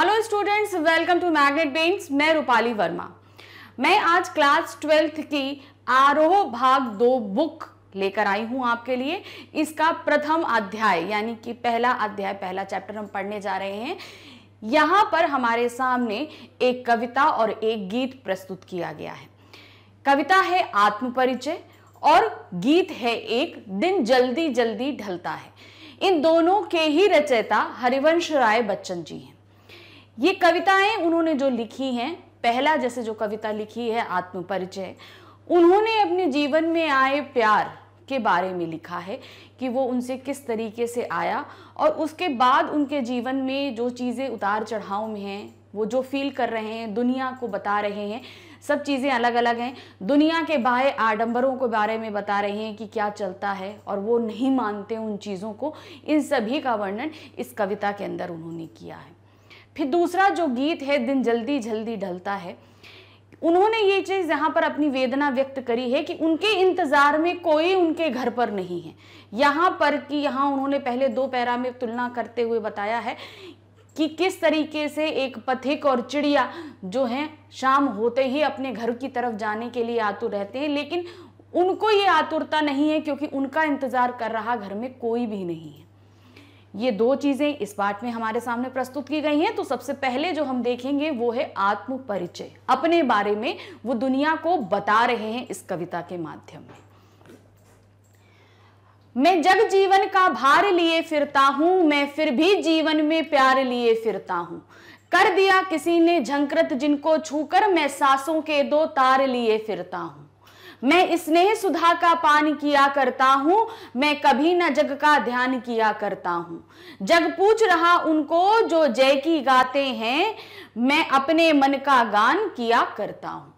Hello students welcome to magnet brains मैं रूपाली वर्मा मैं आज क्लास ट्वेल्थ की आरोह भाग दो बुक लेकर आई हूँ आपके लिए इसका प्रथम अध्याय यानी कि पहला अध्याय पहला चैप्टर हम पढ़ने जा रहे हैं यहाँ पर हमारे सामने एक कविता और एक गीत प्रस्तुत किया गया है कविता है आत्मपरिचय और गीत है एक दिन जल्दी जल्दी ढलता है इन दोनों के ही रचयिता हरिवंश राय बच्चन जी हैं ये कविताएं उन्होंने जो लिखी हैं पहला जैसे जो कविता लिखी है आत्मपरिचय उन्होंने अपने जीवन में आए प्यार के बारे में लिखा है कि वो उनसे किस तरीके से आया और उसके बाद उनके जीवन में जो चीज़ें उतार चढ़ाव में हैं वो जो फील कर रहे हैं दुनिया को बता रहे हैं सब चीज़ें अलग अलग हैं दुनिया के बाहे आडंबरों के बारे में बता रहे हैं कि क्या चलता है और वो नहीं मानते उन चीज़ों को इन सभी का वर्णन इस कविता के अंदर उन्होंने किया है फिर दूसरा जो गीत है दिन जल्दी जल्दी ढलता है उन्होंने ये चीज़ यहाँ पर अपनी वेदना व्यक्त करी है कि उनके इंतज़ार में कोई उनके घर पर नहीं है यहाँ पर कि यहाँ उन्होंने पहले दो पैरा में तुलना करते हुए बताया है कि किस तरीके से एक पथिक और चिड़िया जो हैं शाम होते ही अपने घर की तरफ जाने के लिए आतुर रहते हैं लेकिन उनको ये आतुरता नहीं है क्योंकि उनका इंतज़ार कर रहा घर में कोई भी नहीं है ये दो चीज़ें इस पाठ में हमारे सामने प्रस्तुत की गई हैं तो सबसे पहले जो हम देखेंगे वो है आत्म परिचय अपने बारे में वो दुनिया को बता रहे हैं इस कविता के माध्यम में मैं जग जीवन का भार लिए फिरता हूं मैं फिर भी जीवन में प्यार लिए फिरता हूँ कर दिया किसी ने झंकृत जिनको छूकर मैं सासों के दो तार लिए फिरता हूं मैं स्नेह सुधा का पान किया करता हूं मैं कभी न जग का ध्यान किया करता हूं जग पूछ रहा उनको जो जय की गाते हैं मैं अपने मन का गान किया करता हूं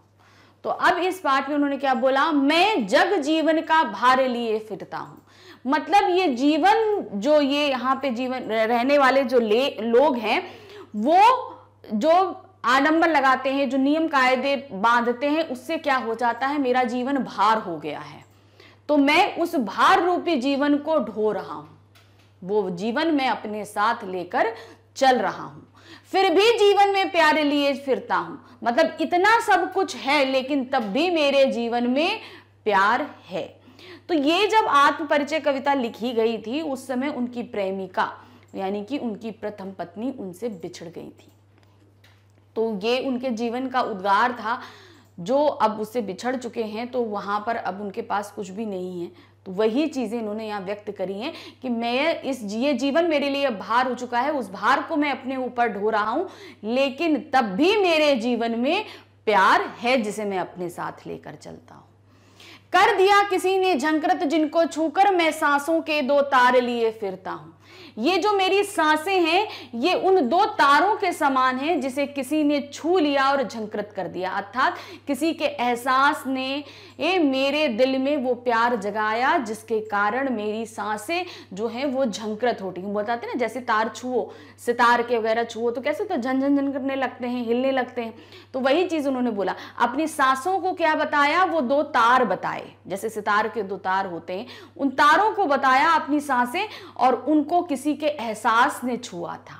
तो अब इस पाठ में उन्होंने क्या बोला मैं जग जीवन का भार लिए फिरता हूं मतलब ये जीवन जो ये यहाँ पे जीवन रहने वाले जो ले लोग हैं वो जो आडंबर लगाते हैं जो नियम कायदे बांधते हैं उससे क्या हो जाता है मेरा जीवन भार हो गया है तो मैं उस भार रूपी जीवन को ढो रहा हूं वो जीवन मैं अपने साथ लेकर चल रहा हूं फिर भी जीवन में प्यारे लिए फिरता हूं मतलब इतना सब कुछ है लेकिन तब भी मेरे जीवन में प्यार है तो ये जब आत्म परिचय कविता लिखी गई थी उस समय उनकी प्रेमिका यानी कि उनकी प्रथम पत्नी उनसे बिछड़ गई थी तो ये उनके जीवन का उद्गार था जो अब उससे बिछड़ चुके हैं तो वहाँ पर अब उनके पास कुछ भी नहीं है तो वही चीज़ें इन्होंने यहाँ व्यक्त करी हैं कि मैं इस ये जीवन मेरे लिए भार हो चुका है उस भार को मैं अपने ऊपर ढो रहा हूँ लेकिन तब भी मेरे जीवन में प्यार है जिसे मैं अपने साथ लेकर चलता हूँ कर दिया किसी ने झंकृत जिनको छूकर मैं सांसों के दो तार लिए फिरता हूं ये जो मेरी सांसें हैं ये उन दो तारों के समान हैं जिसे किसी ने छू लिया और झंकृत कर दिया अर्थात किसी के एहसास ने ए, मेरे दिल में वो प्यार जगाया जिसके कारण मेरी सांसें जो हैं वो झंकृत होती हैं बताते ना जैसे तार छुओ सितार के वगैरह छुओ तो कैसे तो झन झन करने लगते हैं हिलने लगते हैं तो वही चीज़ उन्होंने बोला अपनी सांसों को क्या बताया वो दो तार बताए जैसे सितार के दो तार होते हैं उन तारों को बताया अपनी सांसें और उनको किसी किसी के एहसास ने छुआ था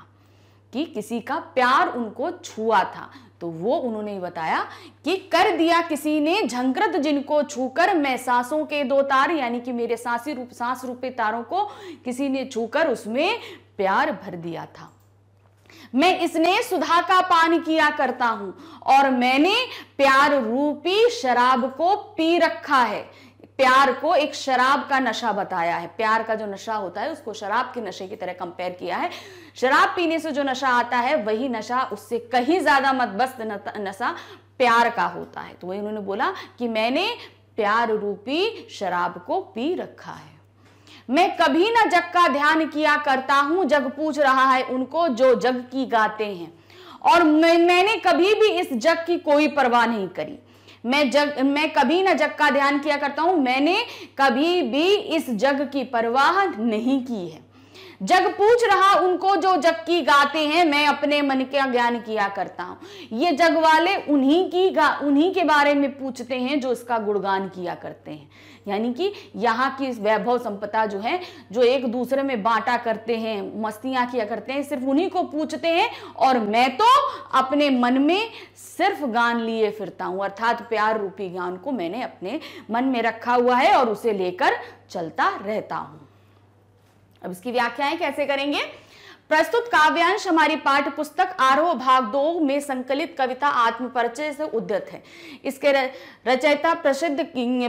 कि किसी का प्यार उनको छुआ था तो वो उन्होंने बताया कि कर दिया किसी ने झंकृत जिनको छूकर मैं सांसों के दो तार यानी कि मेरे सांसी रूप सांस रूपे तारों को किसी ने छूकर उसमें प्यार भर दिया था मैं इसने सुधा का पान किया करता हूं और मैंने प्यार रूपी शराब को पी रखा है प्यार को एक शराब का नशा बताया है प्यार का जो नशा होता है उसको शराब के नशे की तरह कंपेयर किया है शराब पीने से जो नशा आता है वही नशा उससे कहीं ज्यादा मतबस्त नशा प्यार का होता है तो वही उन्होंने बोला कि मैंने प्यार रूपी शराब को पी रखा है मैं कभी ना जग का ध्यान किया करता हूं जग पूछ रहा है उनको जो जग की गाते हैं और मैं, मैंने कभी भी इस जग की कोई परवाह नहीं करी मैं जग मैं कभी ना जग का ध्यान किया करता हूं मैंने कभी भी इस जग की परवाह नहीं की है जग पूछ रहा उनको जो जग की गाते हैं मैं अपने मन का ज्ञान किया करता हूं ये जग वाले उन्हीं की गा उन्हीं के बारे में पूछते हैं जो इसका गुणगान किया करते हैं यानी कि यहाँ की वैभव संपदा जो है जो एक दूसरे में बांटा करते हैं मस्तियां किया करते हैं सिर्फ उन्हीं को पूछते हैं और मैं तो अपने मन में सिर्फ गान लिए फिरता हूँ अर्थात प्यार रूपी गान को मैंने अपने मन में रखा हुआ है और उसे लेकर चलता रहता हूँ अब इसकी व्याख्याएं कैसे करेंगे प्रस्तुत काव्यांश हमारी पाठ पुस्तक आरोह भाग दो में संकलित कविता आत्मपरिचय से उद्यत है इसके रचयिता प्रसिद्ध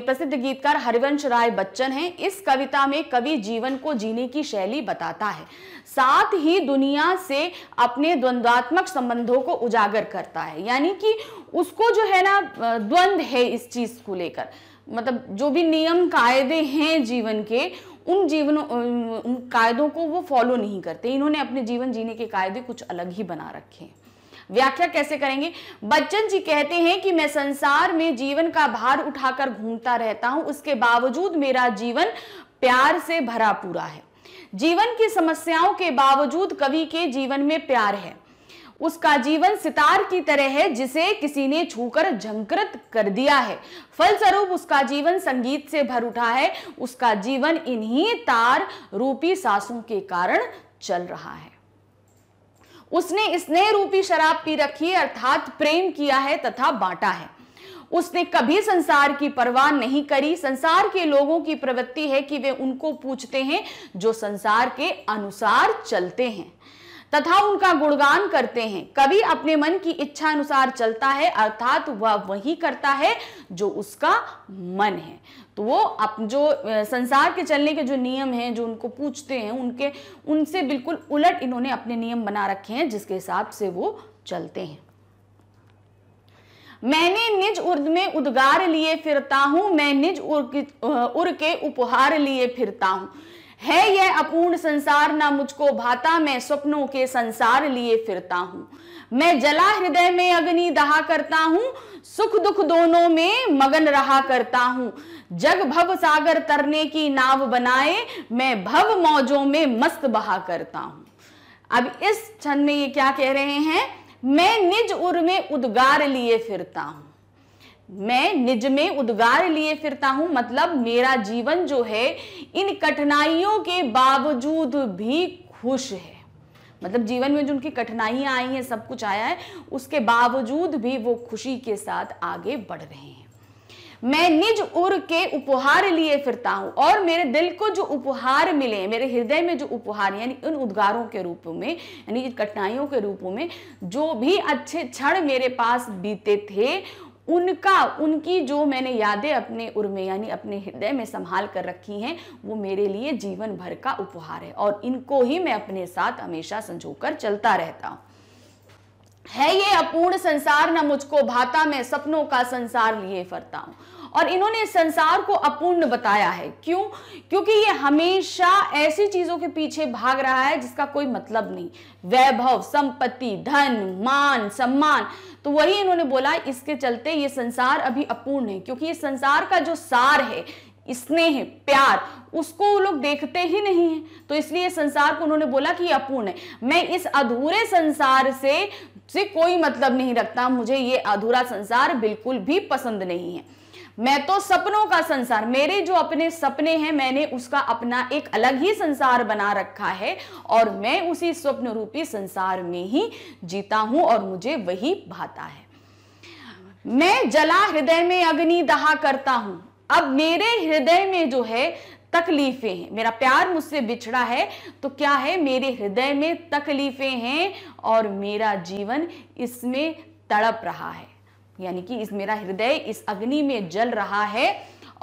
प्रसिद्ध गीतकार हरिवंश राय बच्चन हैं इस कविता में कवि जीवन को जीने की शैली बताता है साथ ही दुनिया से अपने द्वंद्वात्मक संबंधों को उजागर करता है यानी कि उसको जो है ना द्वंद्व है इस चीज को लेकर मतलब जो भी नियम कायदे हैं जीवन के उन जीवनों उन कायदों को वो फॉलो नहीं करते इन्होंने अपने जीवन जीने के कायदे कुछ अलग ही बना रखे हैं व्याख्या कैसे करेंगे बच्चन जी कहते हैं कि मैं संसार में जीवन का भार उठाकर घूमता रहता हूं उसके बावजूद मेरा जीवन प्यार से भरा पूरा है जीवन की समस्याओं के बावजूद कवि के जीवन में प्यार है उसका जीवन सितार की तरह है जिसे किसी ने छूकर झंकृत कर दिया है फलस्वरूप उसका जीवन संगीत से भर उठा है उसका जीवन इन्हीं तार रूपी सासों के कारण चल रहा है उसने स्नेह रूपी शराब पी रखी है अर्थात प्रेम किया है तथा बांटा है उसने कभी संसार की परवाह नहीं करी संसार के लोगों की प्रवृत्ति है कि वे उनको पूछते हैं जो संसार के अनुसार चलते हैं तथा उनका गुणगान करते हैं कवि अपने मन की इच्छा अनुसार चलता है अर्थात वह वही करता है जो उसका मन है तो वो अप जो संसार के चलने के जो नियम हैं जो उनको पूछते हैं उनके उनसे बिल्कुल उलट इन्होंने अपने नियम बना रखे हैं जिसके हिसाब से वो चलते हैं मैंने निज उर्द में उद्गार लिए फिरता हूं मैं निज उर के उपहार लिए फिरता हूँ है यह अपूर्ण संसार ना मुझको भाता मैं स्वप्नों के संसार लिए फिरता हूं मैं जला हृदय में अग्नि दहा करता हूं सुख दुख दोनों में मगन रहा करता हूं जग भव सागर तरने की नाव बनाए मैं भव मौजों में मस्त बहा करता हूं अब इस क्षण में ये क्या कह रहे हैं मैं निज उर में उद्गार लिए फिरता हूँ मैं निज में उद्गार लिए फिरता हूं मतलब मेरा जीवन जो है इन कठिनाइयों के बावजूद भी खुश है मतलब जीवन में जो उनकी कठिनाइयां आई हैं सब कुछ आया है उसके बावजूद भी वो खुशी के साथ आगे बढ़ रहे हैं मैं निज उर के उपहार लिए फिरता हूं और मेरे दिल को जो उपहार मिले मेरे हृदय में जो उपहार यानी उन उद्गारों के रूप में यानी कठिनाइयों के रूप में जो भी अच्छे क्षण मेरे पास बीते थे उनका उनकी जो मैंने यादें अपने उर्मे यानी अपने हृदय में संभाल कर रखी हैं वो मेरे लिए जीवन भर का उपहार है और इनको ही मैं अपने साथ हमेशा संजोकर चलता रहता हूँ है ये अपूर्ण संसार न मुझको भाता मैं सपनों का संसार लिए फरता हूँ और इन्होंने इस संसार को अपूर्ण बताया है क्यों क्योंकि ये हमेशा ऐसी चीजों के पीछे भाग रहा है जिसका कोई मतलब नहीं वैभव संपत्ति धन मान सम्मान तो वही इन्होंने बोला इसके चलते ये संसार अभी अपूर्ण है क्योंकि ये संसार का जो सार है स्नेह प्यार उसको वो लोग देखते ही नहीं है तो इसलिए संसार को उन्होंने बोला कि अपूर्ण है मैं इस अधूरे संसार से से कोई मतलब नहीं रखता मुझे ये अधूरा संसार बिल्कुल भी पसंद नहीं है मैं तो सपनों का संसार मेरे जो अपने सपने हैं मैंने उसका अपना एक अलग ही संसार बना रखा है और मैं उसी स्वप्न रूपी संसार में ही जीता हूं और मुझे वही भाता है मैं जला हृदय में अग्नि दहा करता हूं अब मेरे हृदय में जो है तकलीफें हैं मेरा प्यार मुझसे बिछड़ा है तो क्या है मेरे हृदय में तकलीफें हैं और मेरा जीवन इसमें तड़प रहा है यानी कि इस मेरा हृदय इस अग्नि में जल रहा है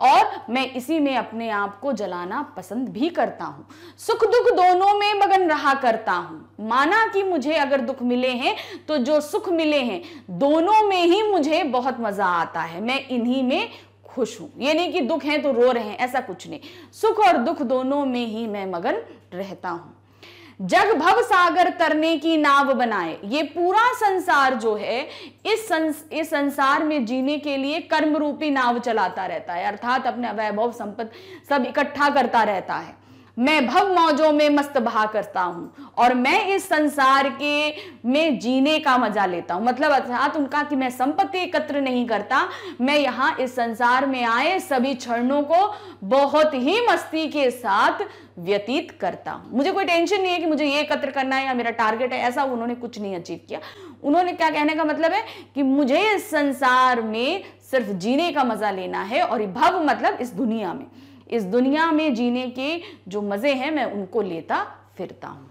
और मैं इसी में अपने आप को जलाना पसंद भी करता हूँ सुख दुख दोनों में मगन रहा करता हूँ माना कि मुझे अगर दुख मिले हैं तो जो सुख मिले हैं दोनों में ही मुझे बहुत मजा आता है मैं इन्हीं में खुश हूं ये नहीं कि दुख है तो रो रहे हैं ऐसा कुछ नहीं सुख और दुख दोनों में ही मैं मगन रहता हूँ जग भव सागर तरने की नाव बनाए ये पूरा संसार जो है इस संस, इस संसार में जीने के लिए कर्म रूपी नाव चलाता रहता है अर्थात अपने वैभव संपत्ति सब इकट्ठा करता रहता है मैं भव मौजों में मस्त बहा करता हूं और मैं इस संसार के में जीने का मजा लेता हूं मतलब अर्थात उनका कि मैं संपत्ति एकत्र नहीं करता मैं यहाँ इस संसार में आए सभी क्षणों को बहुत ही मस्ती के साथ व्यतीत करता हूं मुझे कोई टेंशन नहीं है कि मुझे ये एकत्र करना है या मेरा टारगेट है ऐसा उन्होंने कुछ नहीं अचीव किया उन्होंने क्या कहने का मतलब है कि मुझे इस संसार में सिर्फ जीने का मजा लेना है और भव मतलब इस दुनिया में इस दुनिया में जीने के जो मज़े हैं मैं उनको लेता फिरता हूं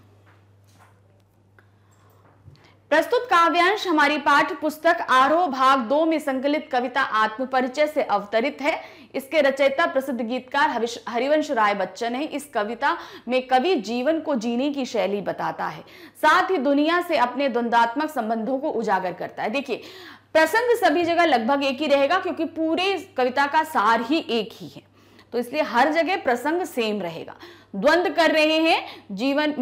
प्रस्तुत काव्यांश हमारी पाठ पुस्तक आरोह भाग दो में संकलित कविता आत्मपरिचय से अवतरित है इसके रचयिता प्रसिद्ध गीतकार हरिवंश राय बच्चन है इस कविता में कवि जीवन को जीने की शैली बताता है साथ ही दुनिया से अपने द्वंदात्मक संबंधों को उजागर करता है देखिए प्रसंग सभी जगह लगभग एक ही रहेगा क्योंकि पूरे कविता का सार ही एक ही है तो इसलिए हर जगह प्रसंग सेम रहेगा द्वंद्व कर रहे हैं जीवन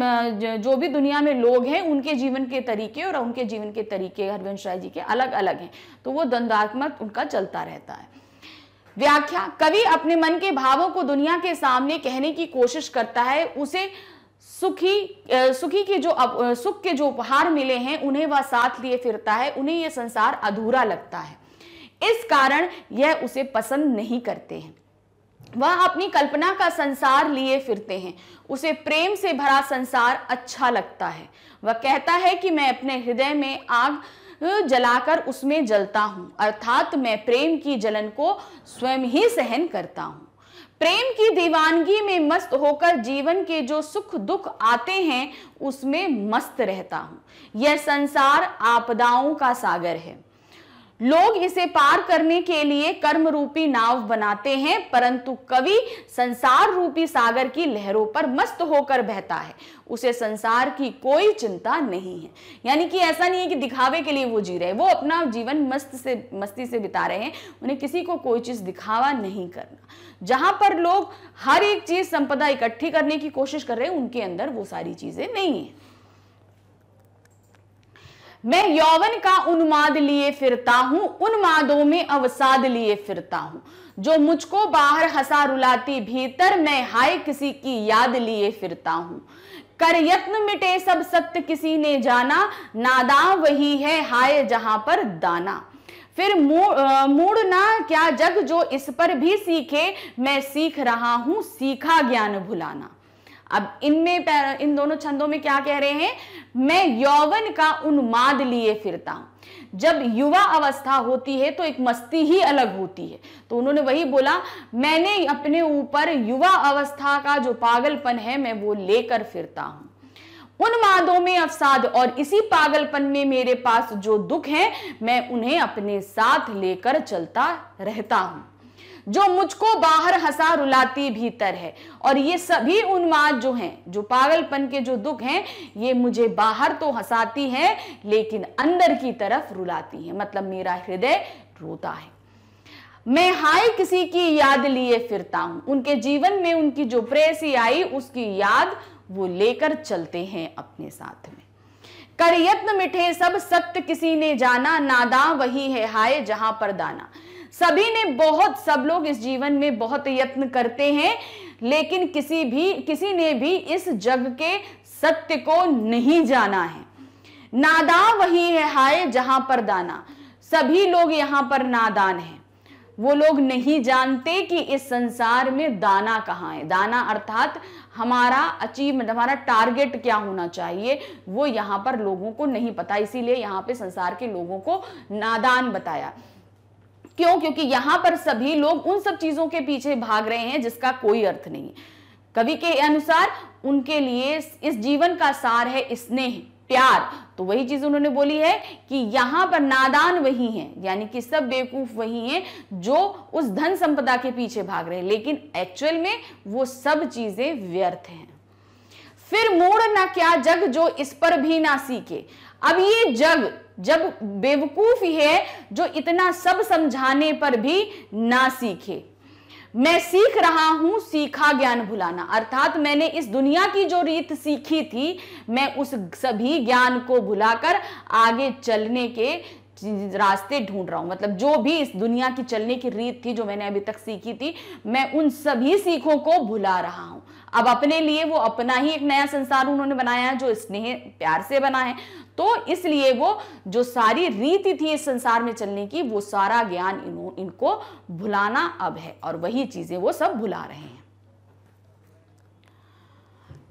जो भी दुनिया में लोग हैं उनके जीवन के तरीके और उनके जीवन के तरीके हरिवंश राय जी के अलग अलग हैं तो वो द्वंद्वात्मक उनका चलता रहता है व्याख्या कवि अपने मन के भावों को दुनिया के सामने कहने की कोशिश करता है उसे सुखी सुखी के जो सुख के जो उपहार मिले हैं उन्हें वह साथ लिए फिरता है उन्हें यह संसार अधूरा लगता है इस कारण यह उसे पसंद नहीं करते हैं वह अपनी कल्पना का संसार लिए फिरते हैं उसे प्रेम से भरा संसार अच्छा लगता है वह कहता है कि मैं अपने हृदय में आग जलाकर उसमें जलता हूँ अर्थात मैं प्रेम की जलन को स्वयं ही सहन करता हूँ प्रेम की दीवानगी में मस्त होकर जीवन के जो सुख दुख आते हैं उसमें मस्त रहता हूँ यह संसार आपदाओं का सागर है लोग इसे पार करने के लिए कर्म रूपी नाव बनाते हैं परंतु कवि संसार रूपी सागर की लहरों पर मस्त होकर बहता है उसे संसार की कोई चिंता नहीं है यानी कि ऐसा नहीं है कि दिखावे के लिए वो जी रहे वो अपना जीवन मस्त से मस्ती से बिता रहे हैं उन्हें किसी को कोई चीज़ दिखावा नहीं करना जहां पर लोग हर एक चीज़ संपदा इकट्ठी करने की कोशिश कर रहे हैं उनके अंदर वो सारी चीज़ें नहीं है मैं यौवन का उन्माद लिए फिरता हूं उन्मादों में अवसाद लिए फिरता हूं जो मुझको बाहर हंसा रुलाती भीतर मैं हाय किसी की याद लिए फिरता हूं कर यत्न मिटे सब सत्य किसी ने जाना नादा वही है हाय जहां पर दाना फिर मूड ना क्या जग जो इस पर भी सीखे मैं सीख रहा हूं सीखा ज्ञान भुलाना अब इनमें इन दोनों छंदों में क्या कह रहे हैं मैं यौवन का उन्माद लिए फिरता हूं जब युवा अवस्था होती है तो एक मस्ती ही अलग होती है तो उन्होंने वही बोला मैंने अपने ऊपर युवा अवस्था का जो पागलपन है मैं वो लेकर फिरता हूं उन मादों में अवसाद और इसी पागलपन में मेरे पास जो दुख है मैं उन्हें अपने साथ लेकर चलता रहता हूं जो मुझको बाहर हंसा रुलाती भीतर है और ये सभी उन्माद जो हैं जो पागलपन के जो दुख हैं ये मुझे बाहर तो हंसाती है लेकिन अंदर की तरफ रुलाती है मतलब मेरा हृदय रोता है मैं हाय किसी की याद लिए फिरता हूं उनके जीवन में उनकी जो प्रेसी आई उसकी याद वो लेकर चलते हैं अपने साथ में कर यत्न मिठे सब सत्य किसी ने जाना नादा वही है हाय जहां पर दाना सभी ने बहुत सब लोग इस जीवन में बहुत यत्न करते हैं लेकिन किसी भी किसी ने भी इस जग के सत्य को नहीं जाना है नादा वही है हाय जहां पर दाना सभी लोग यहाँ पर नादान हैं वो लोग नहीं जानते कि इस संसार में दाना कहाँ है दाना अर्थात हमारा अचीवमेंट मतलब हमारा टारगेट क्या होना चाहिए वो यहाँ पर लोगों को नहीं पता इसीलिए यहाँ पे संसार के लोगों को नादान बताया क्यों क्योंकि यहां पर सभी लोग उन सब चीजों के पीछे भाग रहे हैं जिसका कोई अर्थ नहीं कवि के अनुसार उनके लिए इस जीवन का सार है स्नेह प्यार तो वही चीज उन्होंने बोली है कि यहां पर नादान वही हैं यानी कि सब बेवकूफ वही हैं जो उस धन संपदा के पीछे भाग रहे हैं लेकिन एक्चुअल में वो सब चीजें व्यर्थ हैं फिर मूड ना क्या जग जो इस पर भी ना सीखे अब ये जग जब बेवकूफ है जो इतना सब समझाने पर भी ना सीखे मैं सीख रहा हूं सीखा ज्ञान भुलाना अर्थात मैंने इस दुनिया की जो रीत सीखी थी मैं उस सभी ज्ञान को भुलाकर आगे चलने के रास्ते ढूंढ रहा हूं मतलब जो भी इस दुनिया की चलने की रीत थी जो मैंने अभी तक सीखी थी मैं उन सभी सीखों को भुला रहा हूँ अब अपने लिए वो अपना ही एक नया संसार उन्होंने बनाया है जो स्नेह प्यार से बना है तो इसलिए वो जो सारी रीति थी इस संसार में चलने की वो सारा ज्ञान इनको भुलाना अब है और वही चीजें वो सब भुला रहे हैं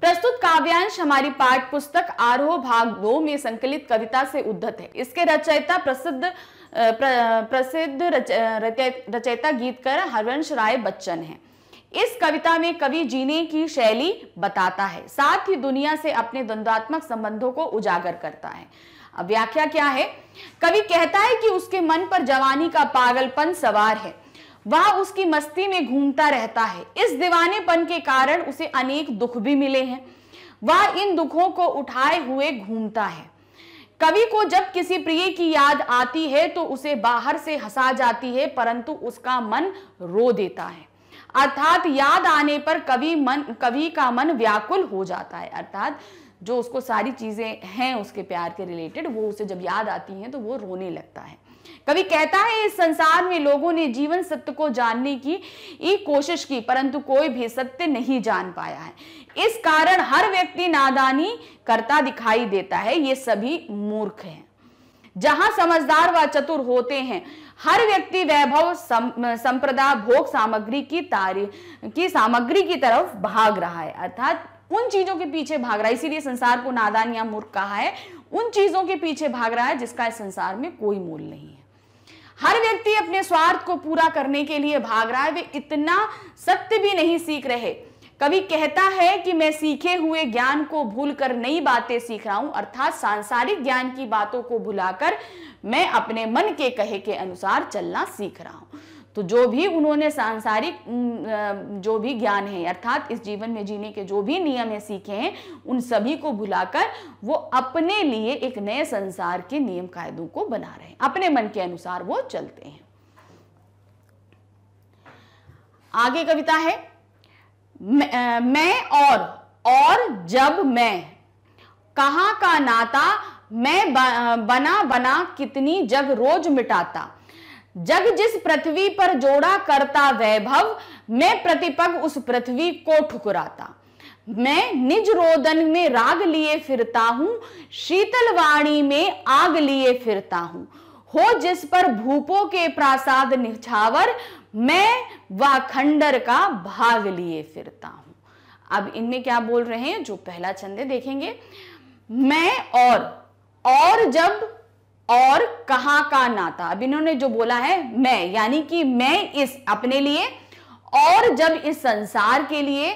प्रस्तुत काव्यांश हमारी पाठ पुस्तक आरोह भाग दो में संकलित कविता से उद्धत है इसके रचयिता प्रसिद्ध प्र, प्रसिद्ध रच, रचयिता गीतकार हरवंश राय बच्चन हैं इस कविता में कवि जीने की शैली बताता है साथ ही दुनिया से अपने द्वंद्वात्मक संबंधों को उजागर करता है अब व्याख्या क्या है कवि कहता है कि उसके मन पर जवानी का पागलपन सवार है वह उसकी मस्ती में घूमता रहता है इस दीवानेपन के कारण उसे अनेक दुख भी मिले हैं वह इन दुखों को उठाए हुए घूमता है कवि को जब किसी प्रिय की याद आती है तो उसे बाहर से हंसा जाती है परंतु उसका मन रो देता है अर्थात याद आने पर कवि मन कवि का मन व्याकुल हो जाता है अर्थात जो उसको सारी चीज़ें हैं उसके प्यार के रिलेटेड वो उसे जब याद आती हैं तो वो रोने लगता है कवि कहता है इस संसार में लोगों ने जीवन सत्य को जानने की एक कोशिश की परंतु कोई भी सत्य नहीं जान पाया है इस कारण हर व्यक्ति नादानी करता दिखाई देता है ये सभी मूर्ख हैं जहां समझदार व चतुर होते हैं हर व्यक्ति वैभव संप्रदा भोग सामग्री की तारीफ की सामग्री की तरफ भाग रहा है अर्थात उन चीजों के पीछे भाग रहा है इसीलिए संसार को नादान या मूर्ख कहा है उन चीजों के पीछे भाग रहा है जिसका इस संसार में कोई मूल नहीं है हर व्यक्ति अपने स्वार्थ को पूरा करने के लिए भाग रहा है वे इतना सत्य भी नहीं सीख रहे कवि कहता है कि मैं सीखे हुए ज्ञान को भूलकर नई बातें सीख रहा हूं अर्थात सांसारिक ज्ञान की बातों को भुलाकर मैं अपने मन के कहे के अनुसार चलना सीख रहा हूं तो जो भी उन्होंने सांसारिक जो भी ज्ञान है अर्थात इस जीवन में जीने के जो भी नियम है सीखे हैं उन सभी को भुलाकर वो अपने लिए एक नए संसार के नियम कायदों को बना रहे हैं अपने मन के अनुसार वो चलते हैं आगे कविता है मैं और और जब मैं कहा का नाता मैं बना बना कितनी जग रोज मिटाता जग जिस पृथ्वी पर जोड़ा करता वैभव मैं प्रतिपग उस पृथ्वी को ठुकराता मैं निज रोदन में राग लिए फिरता हूँ शीतल वाणी में आग लिए फिरता हूँ हो जिस पर भूपो के प्रासाद निछावर मैं व खंडर का भाग लिए फिरता हूं अब इनमें क्या बोल रहे हैं जो पहला छंद देखेंगे मैं और और जब और कहा का नाता अब इन्होंने जो बोला है मैं यानी कि मैं इस अपने लिए और जब इस संसार के लिए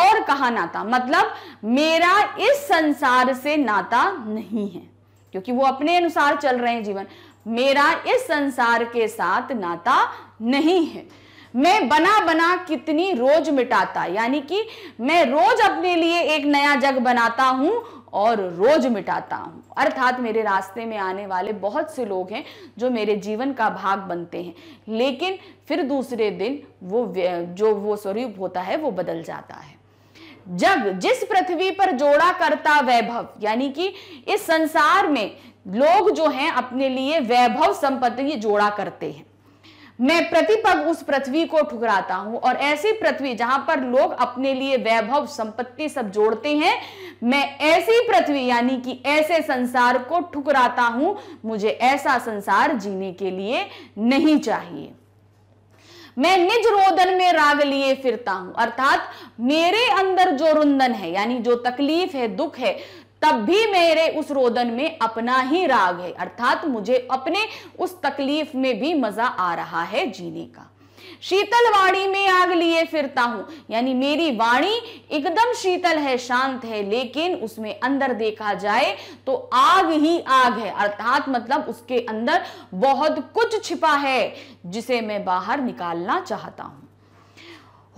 और कहा नाता मतलब मेरा इस संसार से नाता नहीं है क्योंकि वो अपने अनुसार चल रहे हैं जीवन मेरा इस संसार के साथ नाता नहीं है मैं बना बना कितनी रोज मिटाता यानी कि मैं रोज अपने लिए एक नया जग बनाता हूं और रोज मिटाता हूं अर्थात मेरे रास्ते में आने वाले बहुत से लोग हैं जो मेरे जीवन का भाग बनते हैं लेकिन फिर दूसरे दिन वो जो वो स्वरूप होता है वो बदल जाता है जग जिस पृथ्वी पर जोड़ा करता वैभव यानी कि इस संसार में लोग जो हैं अपने लिए वैभव संपत्ति जोड़ा करते हैं मैं प्रतिपग उस पृथ्वी को ठुकराता हूं और ऐसी पृथ्वी जहां पर लोग अपने लिए वैभव संपत्ति सब जोड़ते हैं मैं ऐसी पृथ्वी यानी कि ऐसे संसार को ठुकराता हूं मुझे ऐसा संसार जीने के लिए नहीं चाहिए मैं निज रोदन में राग लिए फिरता हूं अर्थात मेरे अंदर जो रुंदन है यानी जो तकलीफ है दुख है तब भी मेरे उस रोदन में अपना ही राग है अर्थात मुझे अपने उस तकलीफ में भी मजा आ रहा है जीने का शीतल वाणी में आग लिए फिरता हूं यानी मेरी वाणी एकदम शीतल है शांत है लेकिन उसमें अंदर देखा जाए तो आग ही आग है अर्थात मतलब उसके अंदर बहुत कुछ छिपा है जिसे मैं बाहर निकालना चाहता हूं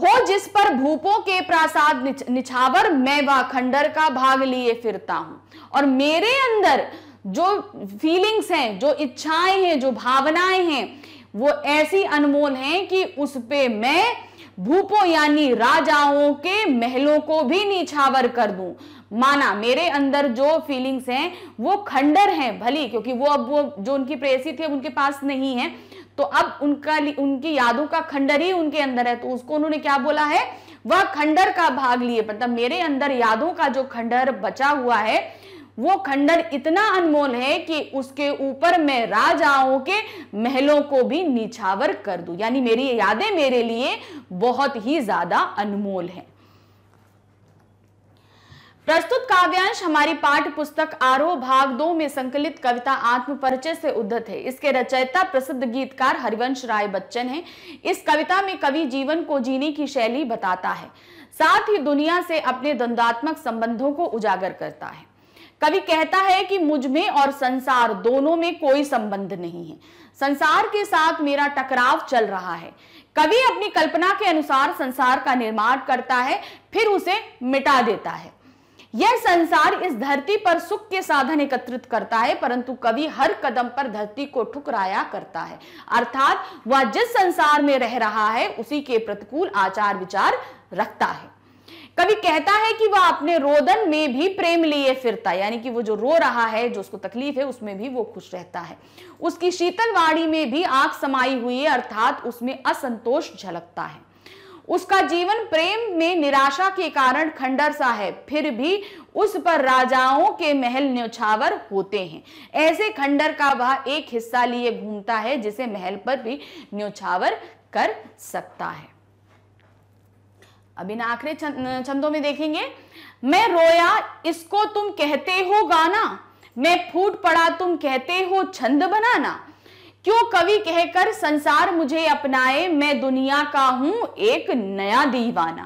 हो जिस पर भूपों के प्रासाद निच, निछावर मैं वा खंडर का भाग लिए फिरता हूं और मेरे अंदर जो फीलिंग्स हैं जो इच्छाएं हैं जो भावनाएं हैं वो ऐसी अनमोल हैं कि उस पे मैं भूपों यानी राजाओं के महलों को भी निछावर कर दूं माना मेरे अंदर जो फीलिंग्स हैं वो खंडर हैं भली क्योंकि वो अब वो जो उनकी प्रेसी थे उनके पास नहीं है तो अब उनका उनकी यादों का खंडर ही उनके अंदर है तो उसको उन्होंने क्या बोला है वह खंडर का भाग लिए मतलब मेरे अंदर यादों का जो खंडर बचा हुआ है वो खंडर इतना अनमोल है कि उसके ऊपर मैं राजाओं के महलों को भी निछावर कर दूं यानी मेरी यादें मेरे लिए बहुत ही ज्यादा अनमोल हैं प्रस्तुत काव्यांश हमारी पाठ पुस्तक आरोह भाग दो में संकलित कविता आत्म परिचय से उद्धत है इसके रचयिता प्रसिद्ध गीतकार हरिवंश राय बच्चन हैं। इस कविता में कवि जीवन को जीने की शैली बताता है साथ ही दुनिया से अपने द्वंदात्मक संबंधों को उजागर करता है कवि कहता है कि मुझ में और संसार दोनों में कोई संबंध नहीं है संसार के साथ मेरा टकराव चल रहा है कवि अपनी कल्पना के अनुसार संसार का निर्माण करता है फिर उसे मिटा देता है यह संसार इस धरती पर सुख के साधन एकत्रित करता है परंतु कवि हर कदम पर धरती को ठुकराया करता है अर्थात वह जिस संसार में रह रहा है उसी के प्रतिकूल आचार विचार रखता है कवि कहता है कि वह अपने रोदन में भी प्रेम लिए फिरता यानी कि वो जो रो रहा है जो उसको तकलीफ है उसमें भी वो खुश रहता है उसकी शीतल वाणी में भी आग समाई हुई है अर्थात उसमें असंतोष झलकता है उसका जीवन प्रेम में निराशा के कारण खंडर सा है फिर भी उस पर राजाओं के महल न्यौछावर होते हैं ऐसे खंडर का वह एक हिस्सा लिए घूमता है जिसे महल पर भी न्यौछावर कर सकता है अब इन आखिरी छंदों में देखेंगे मैं रोया इसको तुम कहते हो गाना मैं फूट पड़ा तुम कहते हो छंद बनाना क्यों कवि कहकर संसार मुझे अपनाए मैं दुनिया का हूं एक नया दीवाना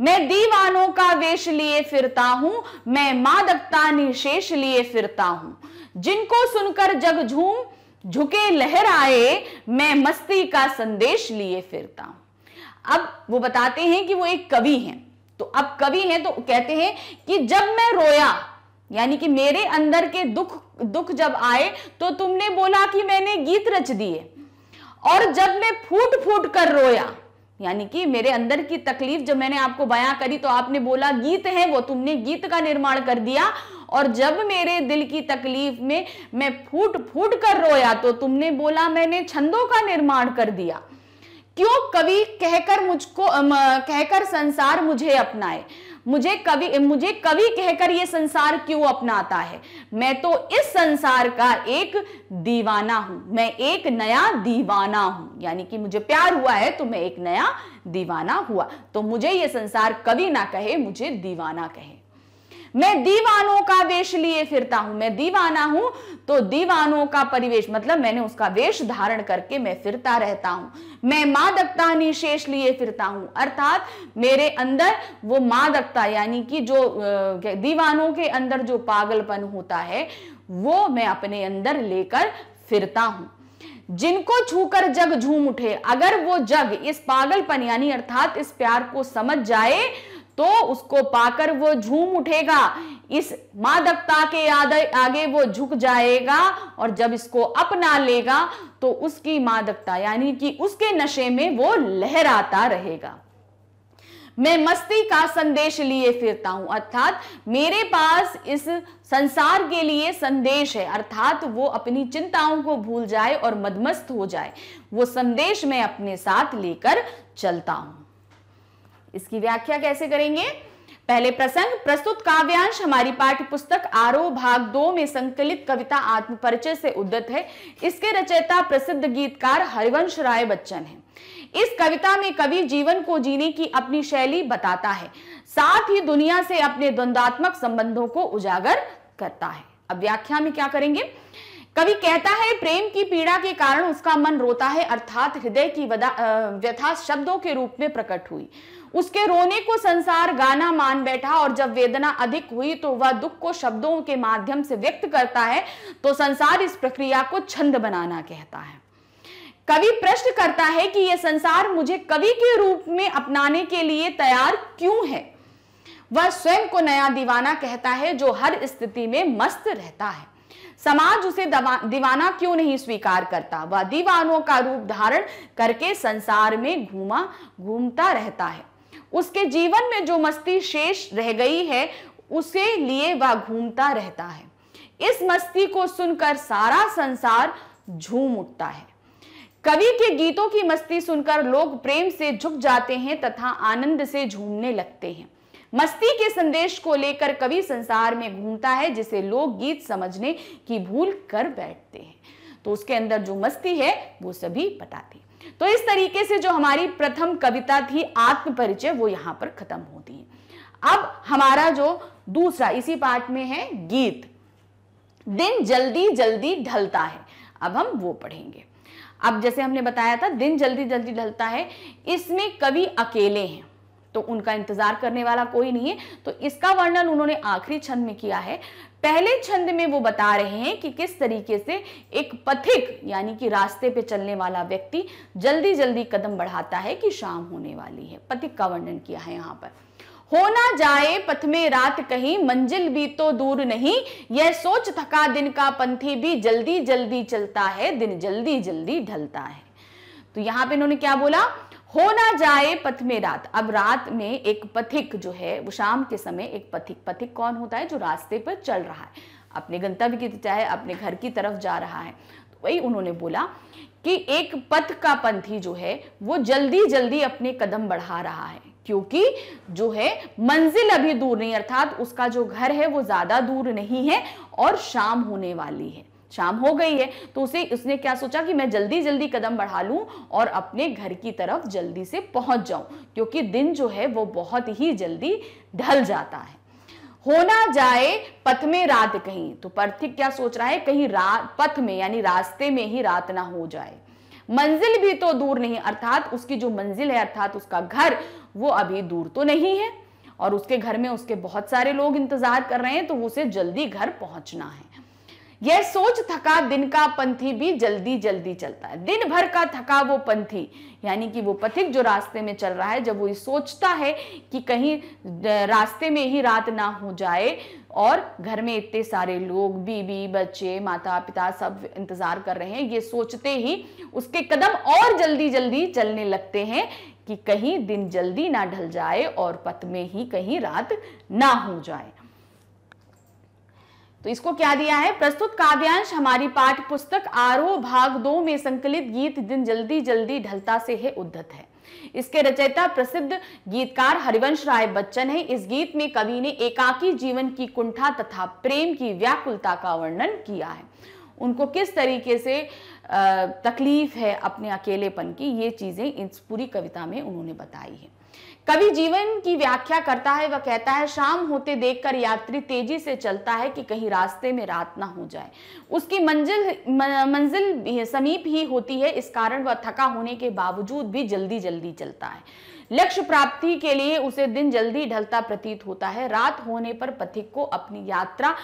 मैं दीवानों का वेश लिए फिरता हूं मैं मादकता निशेष लिए फिरता हूं जिनको सुनकर जग झूम झुके लहर आए मैं मस्ती का संदेश लिए फिरता हूं अब वो बताते हैं कि वो एक कवि हैं तो अब कवि हैं तो कहते हैं कि जब मैं रोया यानी कि मेरे अंदर के दुख दुख जब आए तो तुमने बोला कि मैंने गीत रच दिए और जब मैं फूट फूट कर रोया यानी कि मेरे अंदर की तकलीफ जब मैंने आपको बयां करी तो आपने बोला गीत है वो तुमने गीत का निर्माण कर दिया और जब मेरे दिल की तकलीफ में मैं फूट फूट कर रोया तो तुमने बोला मैंने छंदों का निर्माण कर दिया क्यों कवि कहकर मुझको कहकर संसार मुझे अपनाए मुझे कवि मुझे कवि कहकर ये संसार क्यों अपनाता है मैं तो इस संसार का एक दीवाना हूं मैं एक नया दीवाना हूं यानी कि मुझे प्यार हुआ है तो मैं एक नया दीवाना हुआ तो मुझे ये संसार कवि ना कहे मुझे दीवाना कहे मैं दीवानों का वेश लिए फिरता हूं मैं दीवाना हूं तो दीवानों का परिवेश मतलब मैंने उसका वेश धारण करके मैं फिरता रहता हूं मैं मादकता निशेष लिए फिरता हूं अर्थात मेरे अंदर वो मादकता यानी कि जो दीवानों के अंदर जो पागलपन होता है वो मैं अपने अंदर लेकर फिरता हूं जिनको छूकर जग झूम उठे अगर वो जग इस पागलपन यानी अर्थात इस प्यार को समझ जाए तो उसको पाकर वो झूम उठेगा इस मादकता के आगे वो झुक जाएगा और जब इसको अपना लेगा तो उसकी मादकता यानी कि उसके नशे में वो लहराता रहेगा मैं मस्ती का संदेश लिए फिरता हूं अर्थात मेरे पास इस संसार के लिए संदेश है अर्थात वो अपनी चिंताओं को भूल जाए और मदमस्त हो जाए वो संदेश मैं अपने साथ लेकर चलता हूं इसकी व्याख्या कैसे करेंगे पहले प्रसंग प्रस्तुत काव्यांश हमारी पाठ्य पुस्तक आरो भाग दो में संकलित कविता आत्मपरिचय से उद्धत है इसके रचयिता प्रसिद्ध गीतकार हरिवंश राय बच्चन है इस कविता में कवि जीवन को जीने की अपनी शैली बताता है साथ ही दुनिया से अपने द्वंदात्मक संबंधों को उजागर करता है अब व्याख्या में क्या करेंगे कवि कहता है प्रेम की पीड़ा के कारण उसका मन रोता है अर्थात हृदय की व्यथा शब्दों के रूप में प्रकट हुई उसके रोने को संसार गाना मान बैठा और जब वेदना अधिक हुई तो वह दुख को शब्दों के माध्यम से व्यक्त करता है तो संसार इस प्रक्रिया को छंद बनाना कहता है कवि प्रश्न करता है कि यह संसार मुझे कवि के रूप में अपनाने के लिए तैयार क्यों है वह स्वयं को नया दीवाना कहता है जो हर स्थिति में मस्त रहता है समाज उसे दीवाना क्यों नहीं स्वीकार करता वह दीवानों का रूप धारण करके संसार में घूमा घूमता रहता है उसके जीवन में जो मस्ती शेष रह गई है उसे लिए वह घूमता रहता है इस मस्ती को सुनकर सारा संसार झूम उठता है कवि के गीतों की मस्ती सुनकर लोग प्रेम से झुक जाते हैं तथा आनंद से झूमने लगते हैं मस्ती के संदेश को लेकर कवि संसार में घूमता है जिसे लोग गीत समझने की भूल कर बैठते हैं तो उसके अंदर जो मस्ती है वो सभी बताते हैं तो इस तरीके से जो हमारी प्रथम कविता थी आत्मपरिचय वो यहां पर खत्म होती है अब हमारा जो दूसरा इसी पाठ में है गीत दिन जल्दी जल्दी ढलता है अब हम वो पढ़ेंगे अब जैसे हमने बताया था दिन जल्दी जल्दी ढलता है इसमें कवि अकेले हैं तो उनका इंतजार करने वाला कोई नहीं है तो इसका वर्णन उन्होंने आखिरी छंद में किया है पहले छंद में वो बता रहे हैं कि किस तरीके से एक पथिक यानी कि रास्ते पे चलने वाला व्यक्ति जल्दी जल्दी कदम बढ़ाता है कि शाम होने वाली है पथिक का वर्णन किया है यहाँ पर हो ना जाए पथ में रात कहीं मंजिल भी तो दूर नहीं यह सोच थका दिन का पंथी भी जल्दी जल्दी चलता है दिन जल्दी जल्दी ढलता है तो यहाँ पे इन्होंने क्या बोला हो ना जाए पथ में रात अब रात में एक पथिक जो है वो शाम के समय एक पथिक पथिक कौन होता है जो रास्ते पर चल रहा है अपने गंतव्य की चाहे अपने घर की तरफ जा रहा है तो वही उन्होंने बोला कि एक पथ का पंथी जो है वो जल्दी जल्दी अपने कदम बढ़ा रहा है क्योंकि जो है मंजिल अभी दूर नहीं अर्थात उसका जो घर है वो ज्यादा दूर नहीं है और शाम होने वाली है शाम हो गई है तो उसे उसने क्या सोचा कि मैं जल्दी जल्दी कदम बढ़ा लूं और अपने घर की तरफ जल्दी से पहुंच जाऊं क्योंकि दिन जो है वो बहुत ही जल्दी ढल जाता है होना जाए पथ में रात कहीं तो पर्थिक क्या सोच रहा है कहीं रात पथ में यानी रास्ते में ही रात ना हो जाए मंजिल भी तो दूर नहीं अर्थात उसकी जो मंजिल है अर्थात उसका घर वो अभी दूर तो नहीं है और उसके घर में उसके बहुत सारे लोग इंतजार कर रहे हैं तो उसे जल्दी घर पहुंचना है यह सोच थका दिन का पंथी भी जल्दी जल्दी चलता है दिन भर का थका वो पंथी यानी कि वो पथिक जो रास्ते में चल रहा है जब वो सोचता है कि कहीं रास्ते में ही रात ना हो जाए और घर में इतने सारे लोग बीबी बच्चे माता पिता सब इंतजार कर रहे हैं ये सोचते ही उसके कदम और जल्दी जल्दी चलने लगते हैं कि कहीं दिन जल्दी ना ढल जाए और पथ में ही कहीं रात ना हो जाए तो इसको क्या दिया है प्रस्तुत काव्यांश हमारी पाठ पुस्तक आरो भाग दो में संकलित गीत दिन जल्दी जल्दी ढलता से है उद्धत है इसके रचयिता प्रसिद्ध गीतकार हरिवंश राय बच्चन है इस गीत में कवि ने एकाकी जीवन की कुंठा तथा प्रेम की व्याकुलता का वर्णन किया है उनको किस तरीके से तकलीफ है अपने अकेलेपन की ये चीज़ें इस पूरी कविता में उन्होंने बताई है कवि जीवन की व्याख्या करता है वह कहता है शाम होते देखकर यात्री तेजी से चलता है कि कहीं रास्ते में रात ना हो जाए उसकी मंजिल मंजिल समीप ही होती है इस कारण वह थका होने के बावजूद भी जल्दी जल्दी चलता है लक्ष्य प्राप्ति के लिए उसे दिन जल्दी ढलता प्रतीत होता है रात होने पर पथिक को अपनी यात्रा